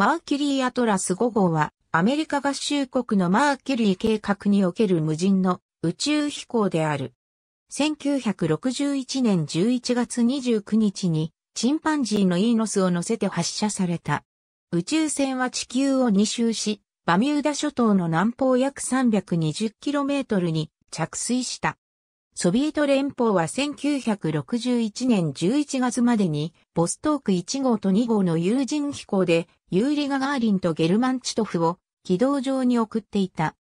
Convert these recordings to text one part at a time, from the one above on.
マーキュリーアトラス5号は、アメリカ合衆国のマーキュリー計画における無人の宇宙飛行である。1961年11月29日に、チンパンジーのイーノスを乗せて発射された。宇宙船は地球を2周し、バミューダ諸島の南方約 320km に着水した。ソビエト連邦は1961年11月までに、ボストーク1号と2号の有人飛行で、ユーリ・ガガーリンとゲルマン・チトフを軌道上に送っていた。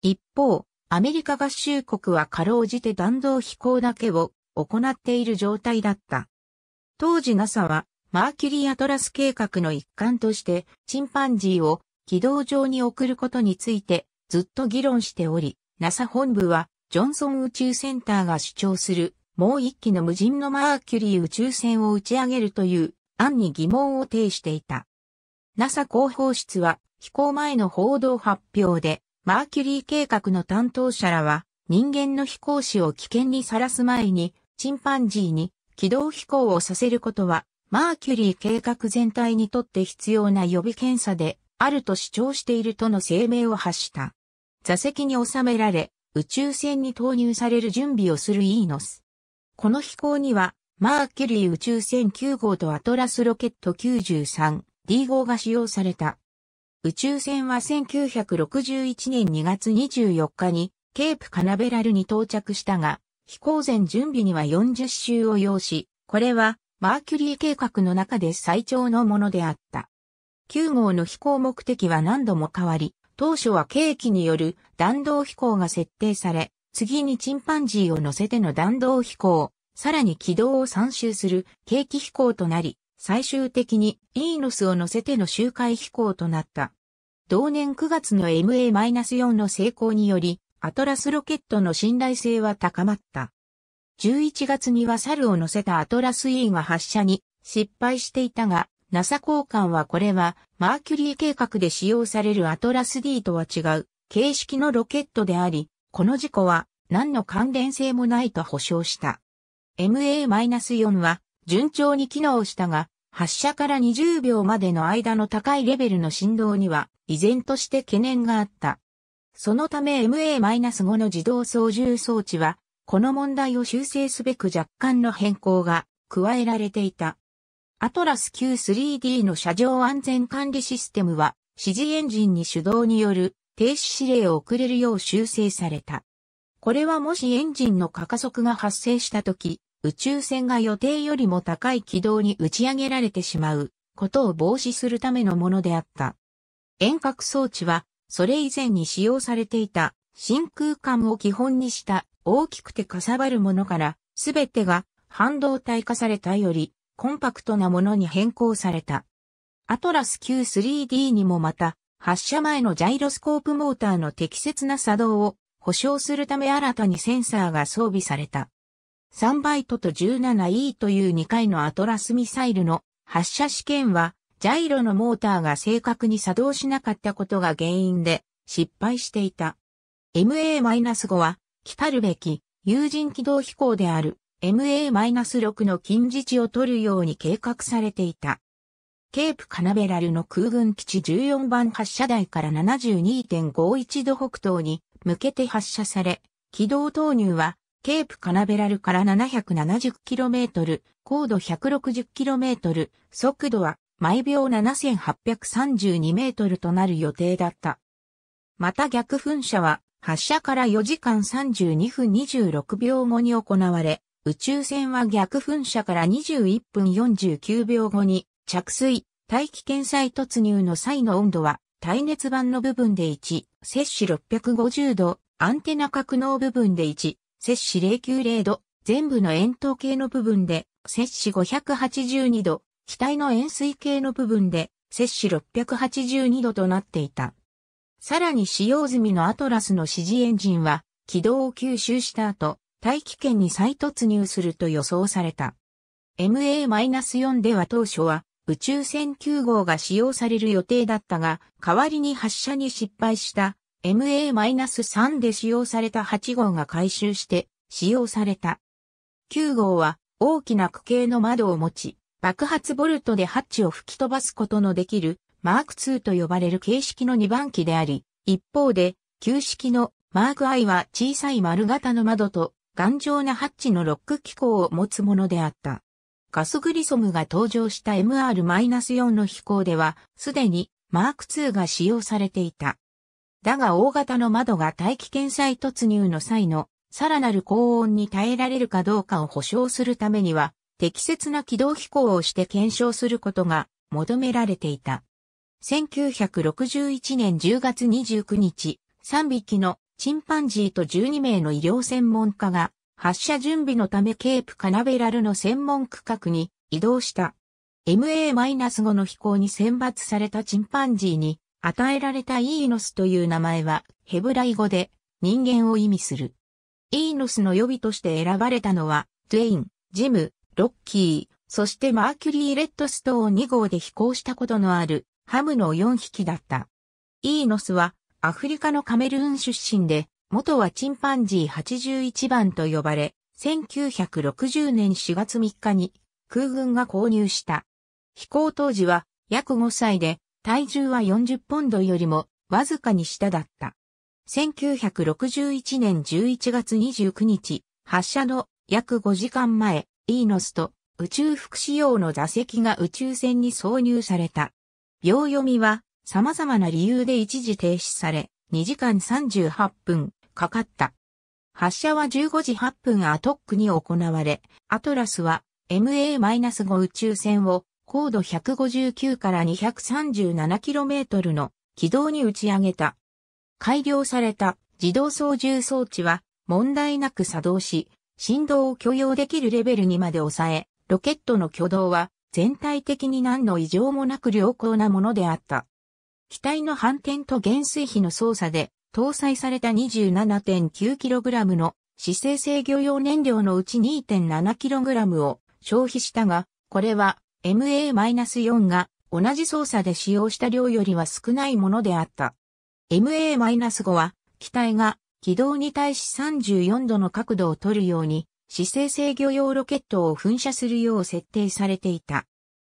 一方、アメリカ合衆国はかろうじて弾道飛行だけを行っている状態だった。当時 NASA は、マーキュリー・アトラス計画の一環として、チンパンジーを軌道上に送ることについてずっと議論しており、NASA 本部はジョンソン宇宙センターが主張する、もう一機の無人のマーキュリー宇宙船を打ち上げるという案に疑問を呈していた。NASA 広報室は飛行前の報道発表で、マーキュリー計画の担当者らは、人間の飛行士を危険にさらす前に、チンパンジーに軌道飛行をさせることは、マーキュリー計画全体にとって必要な予備検査であると主張しているとの声明を発した。座席に収められ、宇宙船に投入される準備をするイーノス。この飛行には、マーキュリー宇宙船9号とアトラスロケット 93D 号が使用された。宇宙船は1961年2月24日にケープカナベラルに到着したが、飛行前準備には40周を要し、これはマーキュリー計画の中で最長のものであった。9号の飛行目的は何度も変わり、当初は計機による弾道飛行が設定され、次にチンパンジーを乗せての弾道飛行、さらに軌道を3周する計機飛行となり、最終的にイーノスを乗せての周回飛行となった。同年9月の MA-4 の成功により、アトラスロケットの信頼性は高まった。11月には猿を乗せたアトラス E が発射に失敗していたが、NASA 交換はこれは、マーキュリー計画で使用されるアトラス D とは違う、形式のロケットであり、この事故は、何の関連性もないと保証した。MA-4 は、順調に機能したが、発射から20秒までの間の高いレベルの振動には、依然として懸念があった。そのため MA-5 の自動操縦装置は、この問題を修正すべく若干の変更が加えられていた。アトラス Q3D の車上安全管理システムは、指示エンジンに手動による停止指令を送れるよう修正された。これはもしエンジンの過加速が発生した時、宇宙船が予定よりも高い軌道に打ち上げられてしまうことを防止するためのものであった。遠隔装置は、それ以前に使用されていた真空管を基本にした大きくてかさばるものから、すべてが半導体化されたよりコンパクトなものに変更された。アトラス Q3D にもまた、発射前のジャイロスコープモーターの適切な作動を保証するため新たにセンサーが装備された。3バイトと 17E という2回のアトラスミサイルの発射試験は、ジャイロのモーターが正確に作動しなかったことが原因で失敗していた。MA-5 は、来たるべき有人軌道飛行である MA-6 の近似値を取るように計画されていた。ケープカナベラルの空軍基地14番発射台から72.51度北東に向けて発射され、軌道投入はケープカナベラルから 770km、高度 160km、速度は毎秒 7832m となる予定だった。また逆噴射は発射から4時間32分26秒後に行われ、宇宙船は逆噴射から21分49秒後に着水、大気圏再突入の際の温度は耐熱板の部分で1、摂氏650度、アンテナ格納部分で1、摂氏090度、全部の円筒形の部分で摂氏582度、機体の円錐形の部分で摂氏682度となっていた。さらに使用済みのアトラスの指示エンジンは、軌道を吸収した後、大気圏に再突入すると予想された。MA-4 では当初は宇宙船9号が使用される予定だったが、代わりに発射に失敗した MA-3 で使用された8号が回収して使用された。9号は大きな区形の窓を持ち、爆発ボルトでハッチを吹き飛ばすことのできるマーク2と呼ばれる形式の2番機であり、一方で旧式のマーク I は小さい丸型の窓と頑丈なハッチのロック機構を持つものであった。ガスグリソムが登場した MR-4 の飛行では、すでにマーク2が使用されていた。だが大型の窓が大気圏再突入の際のさらなる高温に耐えられるかどうかを保証するためには、適切な軌道飛行をして検証することが求められていた。1961年10月29日、3匹のチンパンジーと12名の医療専門家が発射準備のためケープカナベラルの専門区画に移動した。MA-5 の飛行に選抜されたチンパンジーに与えられたイーノスという名前はヘブライ語で人間を意味する。イーノスの予備として選ばれたのはトゥエイン、ジム、ロッキー、そしてマーキュリー・レッドストーン2号で飛行したことのあるハムの4匹だった。イーノスはアフリカのカメルーン出身で、元はチンパンジー81番と呼ばれ、1960年4月3日に空軍が購入した。飛行当時は約5歳で、体重は40ポンドよりもわずかに下だった。1961年11月29日、発射の約5時間前、イーノスと宇宙服祉用の座席が宇宙船に挿入された。秒読みは様々な理由で一時停止され、2時間38分かかった。発射は15時8分アトックに行われ、アトラスは MA-5 宇宙船を高度159から 237km の軌道に打ち上げた。改良された自動操縦装置は問題なく作動し、振動を許容できるレベルにまで抑え、ロケットの挙動は全体的に何の異常もなく良好なものであった。機体の反転と減衰比の操作で、搭載された 27.9kg の姿勢制御用燃料のうち 2.7kg を消費したが、これは MA-4 が同じ操作で使用した量よりは少ないものであった。MA-5 は機体が軌道に対し34度の角度を取るように姿勢制御用ロケットを噴射するよう設定されていた。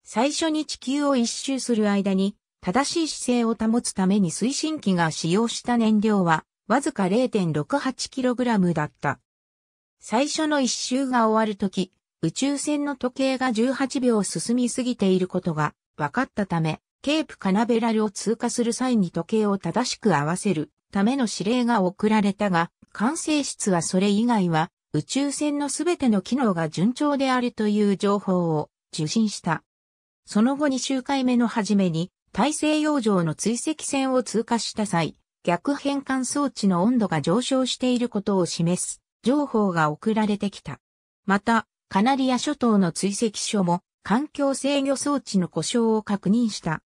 最初に地球を一周する間に正しい姿勢を保つために推進機が使用した燃料は、わずか 0.68kg だった。最初の一周が終わるとき、宇宙船の時計が18秒進みすぎていることが分かったため、ケープカナベラルを通過する際に時計を正しく合わせるための指令が送られたが、管制室はそれ以外は宇宙船のすべての機能が順調であるという情報を受信した。その後2周回目の初めに大西洋上の追跡船を通過した際、逆変換装置の温度が上昇していることを示す情報が送られてきた。また、カナリア諸島の追跡所も環境制御装置の故障を確認した。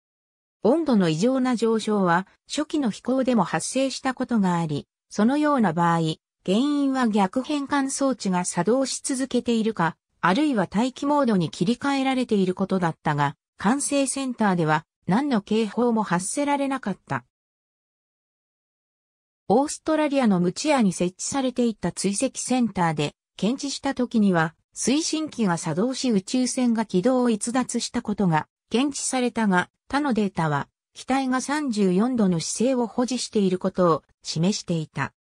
温度の異常な上昇は初期の飛行でも発生したことがあり、そのような場合、原因は逆変換装置が作動し続けているか、あるいは待機モードに切り替えられていることだったが、管制センターでは何の警報も発せられなかった。オーストラリアの無知屋に設置されていた追跡センターで検知した時には推進機が作動し宇宙船が軌道を逸脱したことが検知されたが他のデータは機体が34度の姿勢を保持していることを示していた。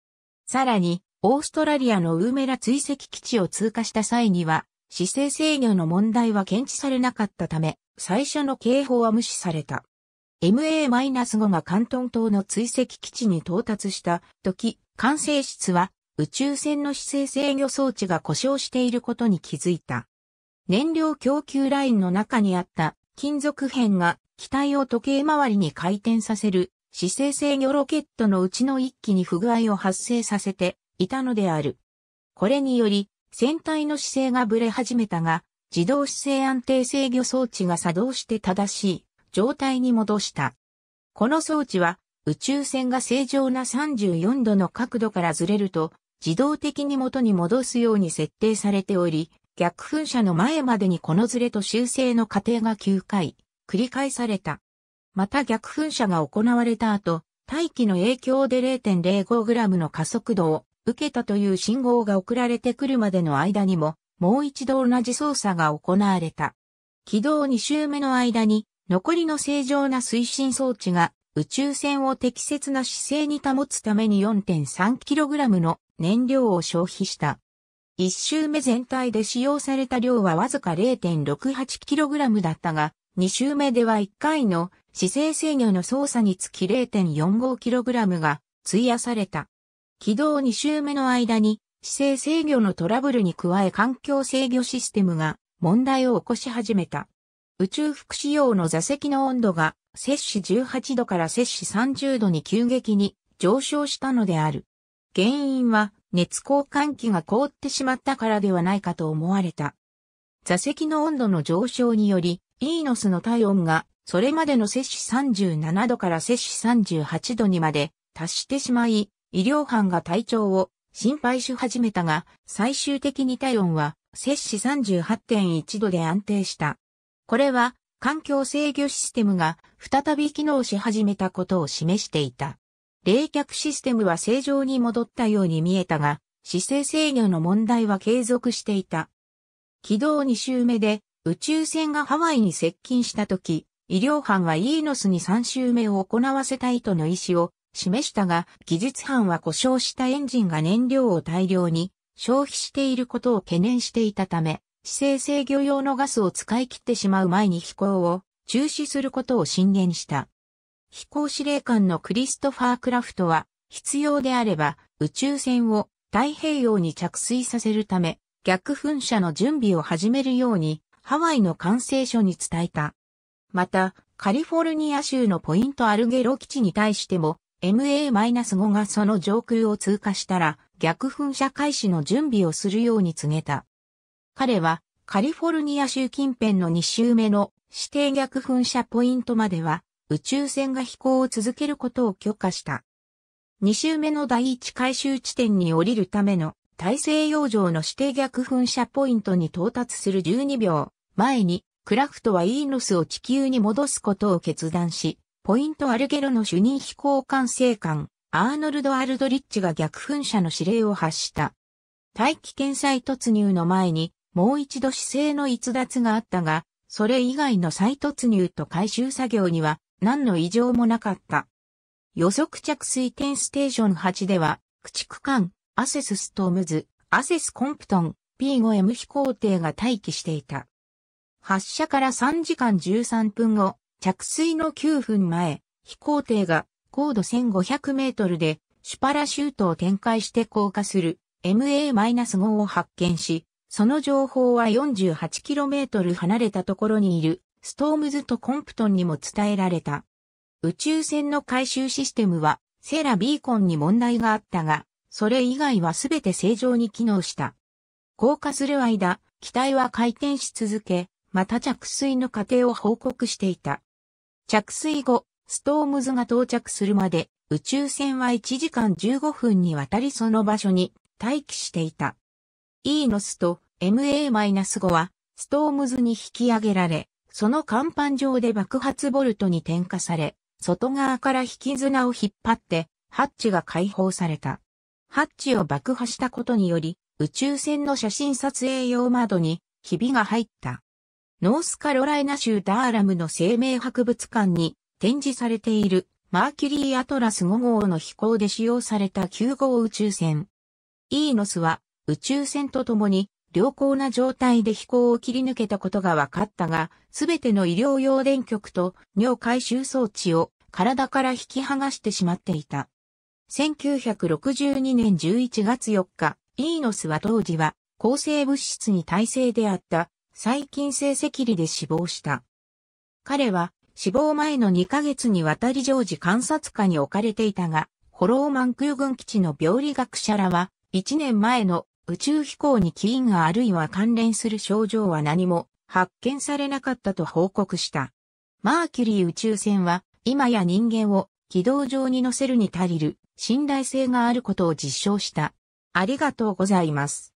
さらにオーストラリアのウーメラ追跡基地を通過した際には姿勢制御の問題は検知されなかったため、最初の警報は無視された。MA-5 が関東島の追跡基地に到達した時、管制室は宇宙船の姿勢制御装置が故障していることに気づいた。燃料供給ラインの中にあった金属片が機体を時計回りに回転させる姿勢制御ロケットのうちの一機に不具合を発生させていたのである。これにより船体の姿勢がブレ始めたが、自動姿勢安定制御装置が作動して正しい状態に戻した。この装置は宇宙船が正常な34度の角度からずれると自動的に元に戻すように設定されており、逆噴射の前までにこのずれと修正の過程が9回繰り返された。また逆噴射が行われた後、大気の影響で 0.05g の加速度を受けたという信号が送られてくるまでの間にも、もう一度同じ操作が行われた。軌道2周目の間に、残りの正常な推進装置が宇宙船を適切な姿勢に保つために 4.3kg の燃料を消費した。1周目全体で使用された量はわずか 0.68kg だったが、2周目では1回の姿勢制御の操作につき 0.45kg が費やされた。軌道2周目の間に、姿勢制御のトラブルに加え環境制御システムが問題を起こし始めた。宇宙服仕様の座席の温度が摂氏18度から摂氏30度に急激に上昇したのである。原因は熱交換器が凍ってしまったからではないかと思われた。座席の温度の上昇により、イーノスの体温がそれまでの摂氏37度から摂氏38度にまで達してしまい、医療班が体調を心配し始めたが、最終的に体温は摂氏38.1度で安定した。これは環境制御システムが再び機能し始めたことを示していた。冷却システムは正常に戻ったように見えたが、姿勢制御の問題は継続していた。軌道2周目で宇宙船がハワイに接近した時、医療班はイーノスに3周目を行わせたいとの意思を示したが、技術班は故障したエンジンが燃料を大量に消費していることを懸念していたため、姿勢制御用のガスを使い切ってしまう前に飛行を中止することを進言した。飛行司令官のクリストファー・クラフトは、必要であれば宇宙船を太平洋に着水させるため、逆噴射の準備を始めるように、ハワイの管制所に伝えた。また、カリフォルニア州のポイントアルゲロ基地に対しても、MA-5 がその上空を通過したら逆噴射開始の準備をするように告げた。彼はカリフォルニア州近辺の2周目の指定逆噴射ポイントまでは宇宙船が飛行を続けることを許可した。2周目の第1回収地点に降りるための大西洋上の指定逆噴射ポイントに到達する12秒前にクラフトはイーノスを地球に戻すことを決断し、ポイントアルゲロの主任飛行管制官、アーノルド・アルドリッチが逆噴射の指令を発した。大気圏再突入の前に、もう一度姿勢の逸脱があったが、それ以外の再突入と回収作業には何の異常もなかった。予測着水点ステーション8では、駆逐艦、アセスストームズ、アセスコンプトン、P5M 飛行艇が待機していた。発射から3時間13分後、着水の9分前、飛行艇が高度1500メートルでシュパラシュートを展開して降下する MA-5 を発見し、その情報は4 8トル離れたところにいるストームズとコンプトンにも伝えられた。宇宙船の回収システムはセラビーコンに問題があったが、それ以外はすべて正常に機能した。降下する間、機体は回転し続け、また着水の過程を報告していた。着水後、ストームズが到着するまで、宇宙船は1時間15分にわたりその場所に待機していた。E のスと MA-5 は、ストームズに引き上げられ、その甲板上で爆発ボルトに点火され、外側から引き綱を引っ張って、ハッチが解放された。ハッチを爆破したことにより、宇宙船の写真撮影用窓に、ひびが入った。ノースカロライナ州ダーラムの生命博物館に展示されているマーキュリーアトラス5号の飛行で使用された9号宇宙船。イーノスは宇宙船とともに良好な状態で飛行を切り抜けたことが分かったが、すべての医療用電極と尿回収装置を体から引き剥がしてしまっていた。1962年11月4日、イーノスは当時は抗生物質に耐性であった細菌性赤痢で死亡した。彼は死亡前の2ヶ月にわたり常時観察下に置かれていたが、ホローマン空軍基地の病理学者らは、1年前の宇宙飛行に起因があるいは関連する症状は何も発見されなかったと報告した。マーキュリー宇宙船は、今や人間を軌道上に乗せるに足りる信頼性があることを実証した。ありがとうございます。